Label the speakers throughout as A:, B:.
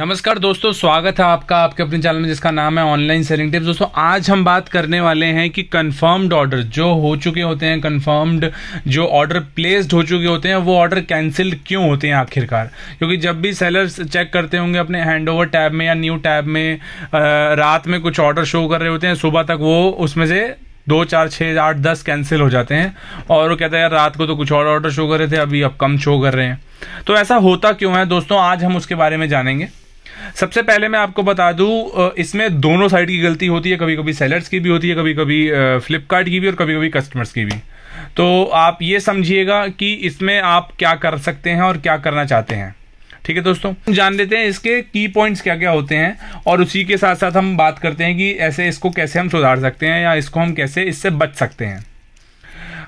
A: नमस्कार दोस्तों स्वागत है आपका आपके अपने चैनल में जिसका नाम है ऑनलाइन सेलिंग टिप्स दोस्तों आज हम बात करने वाले हैं कि कंफर्म्ड ऑर्डर जो हो चुके होते हैं कंफर्म्ड जो ऑर्डर प्लेस्ड हो चुके होते हैं वो ऑर्डर कैंसिल क्यों होते हैं आखिरकार क्योंकि जब भी सेलर्स चेक करते होंगे अपने हैंड ओवर टैब में या न्यू टैब में रात में कुछ ऑर्डर शो कर रहे होते हैं सुबह तक वो उसमें से दो चार छः आठ दस कैंसिल हो जाते हैं और वो कहते हैं यार रात को तो कुछ और ऑर्डर शो कर रहे थे अभी अब कम शो कर रहे हैं तो ऐसा होता क्यों है दोस्तों आज हम उसके बारे में जानेंगे सबसे पहले मैं आपको बता दूं इसमें दोनों साइड की गलती होती है कभी कभी सेलर्स की भी होती है कभी कभी फ्लिपकार्ट की भी और कभी कभी कस्टमर्स की भी तो आप ये समझिएगा कि इसमें आप क्या कर सकते हैं और क्या करना चाहते हैं ठीक है दोस्तों जान लेते हैं इसके की पॉइंट्स क्या क्या होते हैं और उसी के साथ साथ हम बात करते हैं कि ऐसे इसको कैसे हम सुधार सकते हैं या इसको हम कैसे इससे बच सकते हैं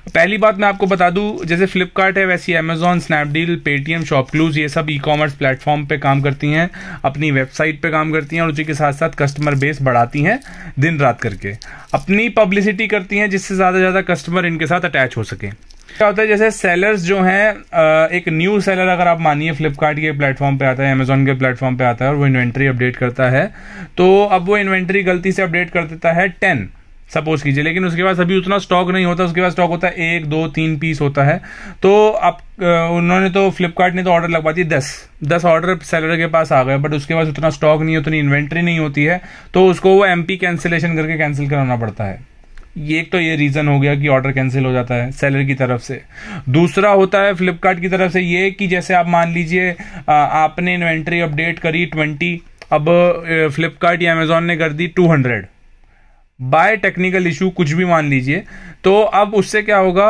A: पहली बात मैं आपको बता दूं जैसे फ्लिपकार्ट है वैसी अमेजोन स्नैपडील पेटीएम शॉपक्लूज ये सब ई कॉमर्स प्लेटफॉर्म पे काम करती हैं अपनी वेबसाइट पे काम करती हैं और उसी के साथ साथ कस्टमर बेस बढ़ाती हैं दिन रात करके अपनी पब्लिसिटी करती हैं जिससे ज़्यादा से ज़्यादा कस्टमर इनके साथ अटैच हो सके क्या होता है जैसे सेलर्स जो हैं एक न्यू सेलर अगर आप मानिए फ्लिपकार्ट के प्लेटफॉर्म पे आता है अमेजोन के प्लेटफॉर्म पे आता है और वो इन्वेंट्री अपडेट करता है तो अब वो इन्वेंट्री गलती से अपडेट कर देता है टेन सपोज कीजिए लेकिन उसके पास अभी उतना स्टॉक नहीं होता उसके पास स्टॉक होता है एक दो तीन पीस होता है तो आप उन्होंने तो फ्लिपकार्ट ने तो ऑर्डर लगवा दिए दस दस ऑर्डर सेलर के पास आ गए बट उसके पास उतना स्टॉक नहीं है उतनी इन्वेंट्री नहीं होती है तो उसको वो एम कैंसिलेशन करके कैंसिल कराना पड़ता है ये एक तो ये रीज़न हो गया कि ऑर्डर कैंसिल हो जाता है सेलर की तरफ से दूसरा होता है फ्लिपकार्ट की तरफ से ये कि जैसे आप मान लीजिए आपने इन्वेंट्री अपडेट करी ट्वेंटी अब फ्लिपकार्ट या अमेजोन ने कर दी two hundred by technical issue कुछ भी मान लीजिए तो अब उससे क्या होगा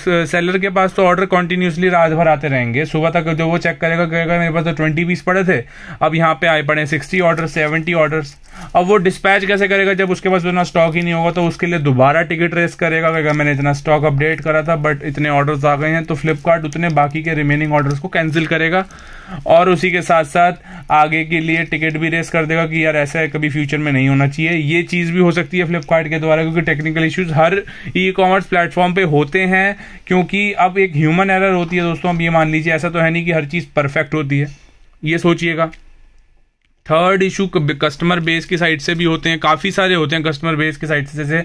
A: सेलर के पास तो ऑर्डर कंटिन्यूसली रात भर आते रहेंगे सुबह तक जो वो चेक करेगा कहेगा मेरे पास तो ट्वेंटी पीस पड़े थे अब यहाँ पे आए पड़े सिक्सटी ऑर्डर सेवेंटी ऑर्डर्स अब वो डिस्पैच कैसे करेगा जब उसके पास इतना स्टॉक ही नहीं होगा तो उसके लिए दोबारा टिकट रेस करेगा कहेगा मैंने इतना स्टॉक अपडेट करा था बट इतने ऑर्डर्स आ गए हैं तो फ्लिपकार्ट उतने बाकी के रिमेनिंग ऑर्डर्स को कैंसिल करेगा और उसी के साथ साथ आगे के लिए टिकट भी रेस कर देगा कि यार ऐसा है कभी फ्यूचर में नहीं होना चाहिए ये चीज़ भी हो सकती है फ्लिपकार्ट के द्वारा क्योंकि टेक्निकल इश्यूज हर ई कॉमर्स प्लेटफॉर्म पे होते हैं क्योंकि अब एक ह्यूमन एरर होती है दोस्तों अब ये मान लीजिए ऐसा तो है नहीं कि हर चीज़ परफेक्ट होती है ये सोचिएगा थर्ड इशू कस्टमर बेस की साइड से भी होते हैं काफ़ी सारे होते हैं कस्टमर बेस की साइड से जैसे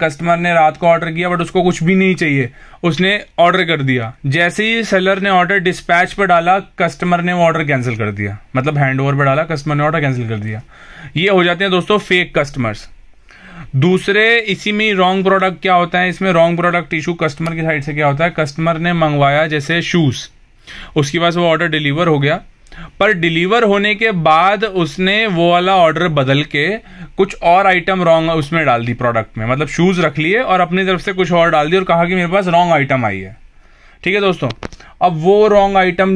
A: कस्टमर ने रात को ऑर्डर किया बट उसको कुछ भी नहीं चाहिए उसने ऑर्डर कर दिया जैसे ही सेलर ने ऑर्डर डिस्पैच पर डाला कस्टमर ने वो ऑर्डर कैंसिल कर दिया मतलब हैंड ओवर पर डाला कस्टमर ने ऑर्डर कैंसिल कर दिया ये हो जाते हैं दोस्तों फेक कस्टमर्स दूसरे इसी में रॉन्ग प्रोडक्ट क्या होता है इसमें रॉन्ग प्रोडक्ट इशू कस्टमर की साइड से क्या होता है कस्टमर ने मंगवाया जैसे शूज़ उसके बाद वो ऑर्डर डिलीवर हो गया पर डिलीवर होने के बाद उसने वो वाला ऑर्डर बदल के कुछ और आइटम रॉन्ग उसमें डाल दी प्रोडक्ट में मतलब शूज़ रख लिए और अपनी तरफ से कुछ और डाल दी और कहा कि मेरे पास रॉन्ग आइटम आई है ठीक है दोस्तों अब वो रॉन्ग आइटम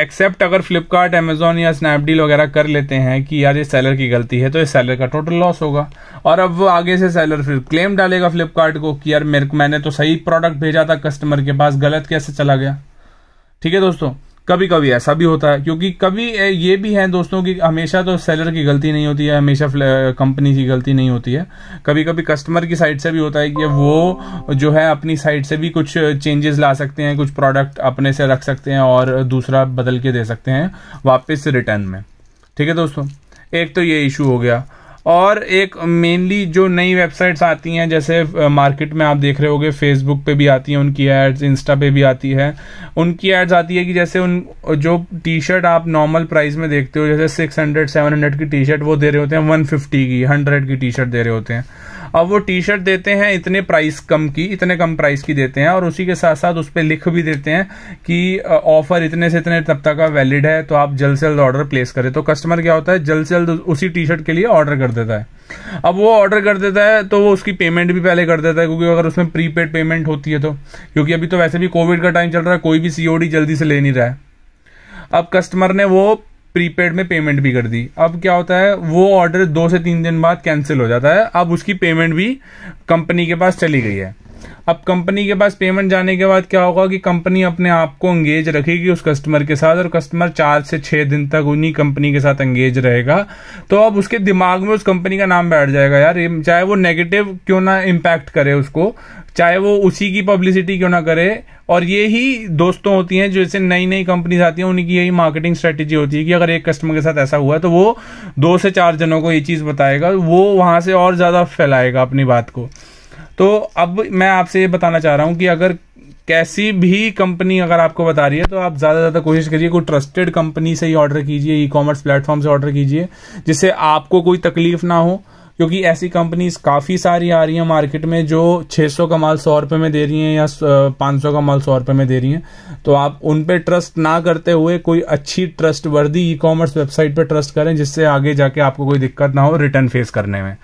A: एक्सेप्ट अगर फ्लिपकार्ट अमेजोन या स्नैपडील वगैरह कर लेते हैं कि यार ये सेलर की गलती है तो ये सेलर का टोटल लॉस होगा और अब वो आगे से सेलर फिर क्लेम डालेगा फ्लिपकार्ट को कि यार मेरे मैंने तो सही प्रोडक्ट भेजा था कस्टमर के पास गलत कैसे चला गया ठीक है दोस्तों कभी कभी ऐसा भी होता है क्योंकि कभी ये भी है दोस्तों कि हमेशा तो सेलर की गलती नहीं होती है हमेशा कंपनी की गलती नहीं होती है कभी कभी कस्टमर की साइड से भी होता है कि वो जो है अपनी साइड से भी कुछ चेंजेस ला सकते हैं कुछ प्रोडक्ट अपने से रख सकते हैं और दूसरा बदल के दे सकते हैं वापस रिटर्न में ठीक है दोस्तों एक तो ये इशू हो गया और एक मेनली जो नई वेबसाइट्स आती हैं जैसे मार्केट में आप देख रहे होगे फेसबुक पे भी आती हैं उनकी एड्स इंस्टा पे भी आती है उनकी एड्स आती है कि जैसे उन जो टी शर्ट आप नॉर्मल प्राइस में देखते हो जैसे सिक्स हंड्रेड सेवन हंड्रेड की टी शर्ट वो दे रहे होते हैं वन फिफ्टी की हंड्रेड की टी शर्ट दे रहे होते हैं अब वो टी शर्ट देते हैं इतने प्राइस कम की इतने कम प्राइस की देते हैं और उसी के साथ साथ उस पर लिख भी देते हैं कि ऑफर इतने से इतने तब तक का वैलिड है तो आप जल्द से जल्द ऑर्डर प्लेस करें तो कस्टमर क्या होता है जल्द से जल्द उसी टी शर्ट के लिए ऑर्डर कर देता है अब वो ऑर्डर कर देता है तो वो उसकी पेमेंट भी पहले कर देता है क्योंकि अगर उसमें प्रीपेड पेमेंट होती है तो क्योंकि अभी तो वैसे भी कोविड का टाइम चल रहा है कोई भी सीओडी जल्दी से ले नहीं रहा है अब कस्टमर ने वो प्रीपेड में पेमेंट भी कर दी अब क्या होता है वो ऑर्डर दो से तीन दिन बाद कैंसिल हो जाता है अब उसकी पेमेंट भी कंपनी के पास चली गई है अब कंपनी के पास पेमेंट जाने के बाद क्या होगा कि कंपनी अपने आप को एंगेज रखेगी उस कस्टमर के साथ और कस्टमर चार से छह दिन तक उन्हीं कंपनी के साथ एंगेज रहेगा तो अब उसके दिमाग में उस कंपनी का नाम बैठ जाएगा यार चाहे वो नेगेटिव क्यों ना इम्पैक्ट करे उसको चाहे वो उसी की पब्लिसिटी क्यों ना करे और ये ही दोस्तों होती हैं जो जैसे नई नई कंपनीज आती हैं उनकी यही मार्केटिंग स्ट्रेटेजी होती है कि अगर एक कस्टमर के साथ ऐसा हुआ तो वो दो से चार जनों को ये चीज़ बताएगा वो वहाँ से और ज़्यादा फैलाएगा अपनी बात को तो अब मैं आपसे ये बताना चाह रहा हूँ कि अगर कैसी भी कंपनी अगर आपको बता रही है तो आप ज़्यादा से ज़्यादा कोशिश करिए कोई ट्रस्टेड कंपनी से ही ऑर्डर कीजिए ई कॉमर्स प्लेटफॉर्म से ऑर्डर कीजिए जिससे आपको कोई तकलीफ ना हो क्योंकि ऐसी कंपनीज काफ़ी सारी आ रही हैं मार्केट में जो 600 का माल सौ रुपये में दे रही हैं या 500 का माल सौ रुपये में दे रही हैं तो आप उन पर ट्रस्ट ना करते हुए कोई अच्छी trustworthy e commerce website पर ट्रस्ट करें जिससे आगे जाके आपको कोई दिक्कत ना हो रिटर्न फेस करने में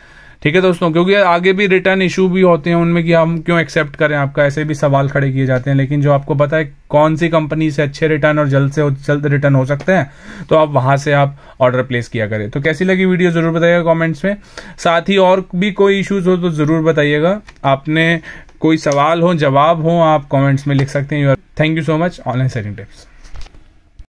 A: ठीक है दोस्तों क्योंकि आगे भी रिटर्न इशू भी होते हैं उनमें कि हम क्यों एक्सेप्ट करें आपका ऐसे भी सवाल खड़े किए जाते हैं लेकिन जो आपको पता है कौन सी कंपनी से अच्छे रिटर्न और जल्द से जल्द रिटर्न हो सकते हैं तो आप वहां से आप ऑर्डर प्लेस किया करें तो कैसी लगी वीडियो जरूर बताइएगा कॉमेंट्स में साथ ही और भी कोई इशूज हो तो जरूर बताइएगा आपने कोई सवाल हो जवाब हो आप कॉमेंट्स में लिख सकते हैं thank you so much online setting tips